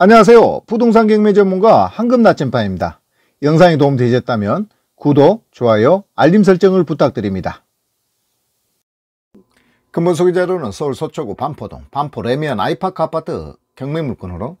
안녕하세요. 부동산 경매 전문가 황금 나침반입니다. 영상이 도움되셨다면 구독, 좋아요, 알림 설정을 부탁드립니다. 근본 소개 자료는 서울 서초구 반포동 반포 레미안 아이파크 아파트 경매 물건으로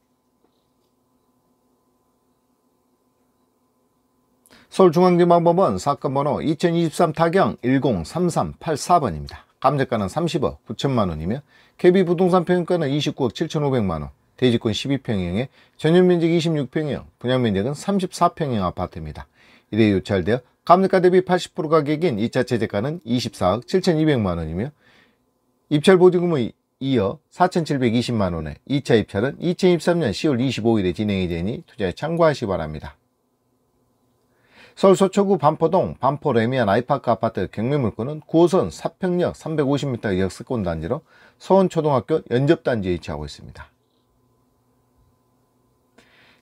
서울중앙지방법원 사건번호 2023 타경 103384번입니다. 감정가는 30억 9천만원이며 KB부동산 평균가는 29억 7,500만원 대지권 12평형에 전용면적 26평형, 분양면적은 34평형 아파트입니다. 이에 요찰되어 감리가 대비 80% 가격인 2차 최저가는 24억 7,200만원이며 입찰 보증금의 이어 4,720만원에 2차 입찰은 2023년 10월 25일에 진행이 되니 투자에 참고하시 바랍니다. 서울 서초구 반포동 반포 레미안 아이파크 아파트 경매물건은 9호선 4평역 350m 역세권 단지로 서원초등학교 연접단지에 위치하고 있습니다.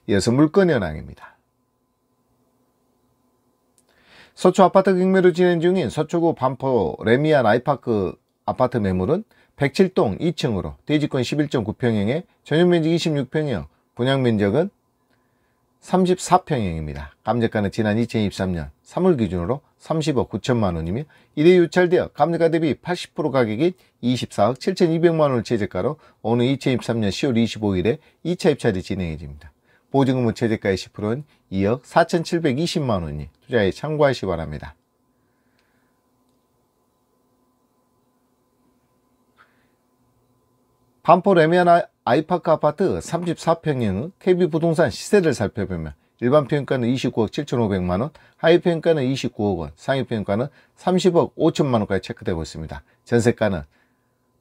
여성물권 현황입니다. 서초 아파트 경매로 진행 중인 서초구 반포 레미안 아이파크 아파트 매물은 107동 2층으로 대지권 11.9평형에 전용면적 26평형, 분양면적은 34평형입니다. 감정가는 지난 2023년 3월 기준으로 30억 9천만원이며 이래 유찰되어 감정가 대비 80% 가격인 24억 7,200만원을 최저가로 오는 2023년 10월 25일에 2차 입찰이 진행해집니다. 보증금 우체재가의 10%는 2억 4,720만 원이 투자에 참고하시기 바랍니다. 반포 레미안 아이파크 아파트 34평형 KB 부동산 시세를 살펴보면 일반 평가는 29억 7,500만 원, 하위 평가는 29억 원, 상위 평가는 30억 5천만 원까지 체크되고 있습니다. 전세가는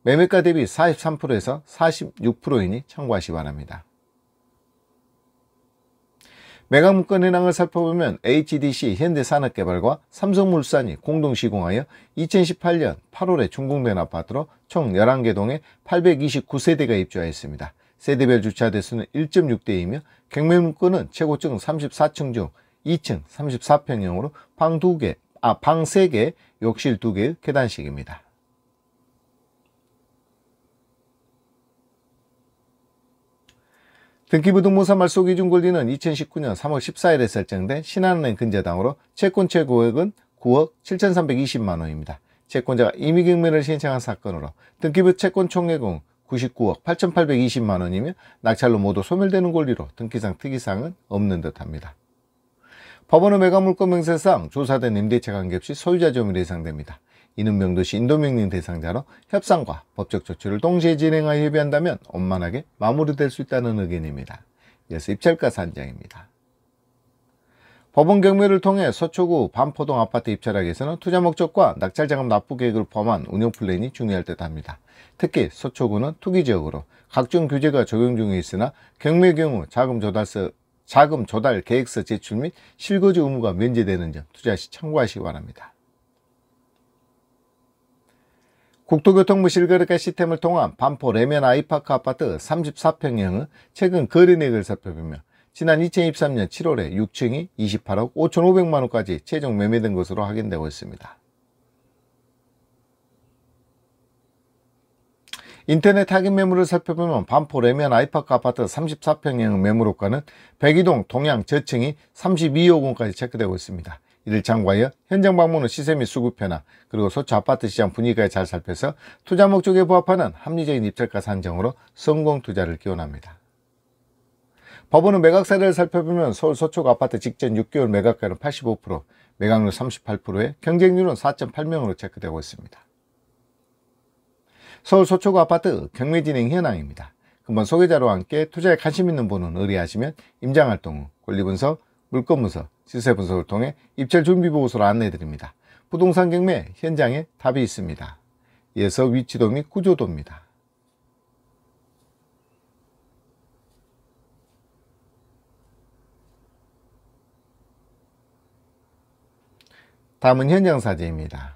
매매가 대비 43%에서 46%이니 참고하시기 바랍니다. 매각 문건 현황을 살펴보면 HDC 현대산업개발과 삼성물산이 공동 시공하여 2018년 8월에 준공된 아파트로 총 11개 동에 829세대가 입주하였습니다. 세대별 주차 대수는 1.6대이며 경매 문건은 최고층 34층 중 2층 34평형으로 방 2개, 아, 방 3개, 욕실 2개, 의 계단식입니다. 등기부등본사 말소기준권리는 2019년 3월 14일에 설정된 신한은행 근저당으로 채권 최고액은 9억 7,320만원입니다. 채권자가 임의경매를 신청한 사건으로 등기부 채권 총액은 99억 8,820만원이며 낙찰로 모두 소멸되는 권리로 등기상 특이사항은 없는 듯합니다. 법원의 매각물권 명세상 조사된 임대차 관계없이 소유자 점유로 예상됩니다. 이능병도시 인도명령 대상자로 협상과 법적 조치를 동시에 진행하여 협의한다면 원만하게 마무리될 수 있다는 의견입니다. 이어서 입찰가 산장입니다. 법원 경매를 통해 서초구 반포동 아파트 입찰하기에서는 투자 목적과 낙찰자금 납부 계획을 포함한 운영 플랜이 중요할 듯 합니다. 특히 서초구는 투기지역으로 각종 규제가 적용 중에 있으나 경매 경우 자금 조달서 자금 조달 계획서 제출 및 실거주 의무가 면제되는 점 투자 시 참고하시기 바랍니다. 국토교통부 실거래가 시스템을 통한 반포 레면 아이파크 아파트 34평형의 최근 거래액을 살펴보며 지난 2023년 7월에 6층이 28억 5,500만원까지 최종 매매된 것으로 확인되고 있습니다. 인터넷 타깃 매물을 살펴보면 반포 레면 아이파크 아파트 34평형 매물호가는 백이동 동양 저층이 32억 원까지 체크되고 있습니다. 이를 참고하여 현장 방문 후 시세 및 수급 변화 그리고 소초 아파트 시장 분위기까지 잘 살펴서 투자 목적에 부합하는 합리적인 입찰가 산정으로 성공 투자를 기원합니다. 법원은 매각 사례를 살펴보면 서울 서초구 아파트 직전 6개월 매각가는 85%, 매각률 38%에 경쟁률은 4.8명으로 체크되고 있습니다. 서울 서초구 아파트 경매 진행 현황입니다. 금번 소개자로 함께 투자에 관심 있는 분은 의뢰하시면 임장활동 후 권리분석, 물건 분석, 시세 분석을 통해 입찰 준비 보고서를 안내드립니다. 해 부동산 경매 현장에 답이 있습니다. 예서 위치도 및 구조도입니다. 다음은 현장 사진입니다.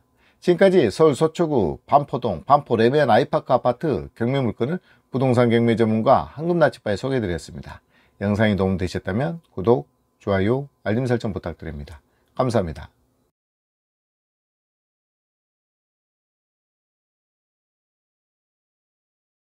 지금까지 서울 서초구 반포동 반포 레미 아이파크 아파트 경매물건을 부동산 경매 전문가 한금나치바에 소개해드렸습니다. 영상이 도움되셨다면 구독, 좋아요, 알림 설정 부탁드립니다. 감사합니다.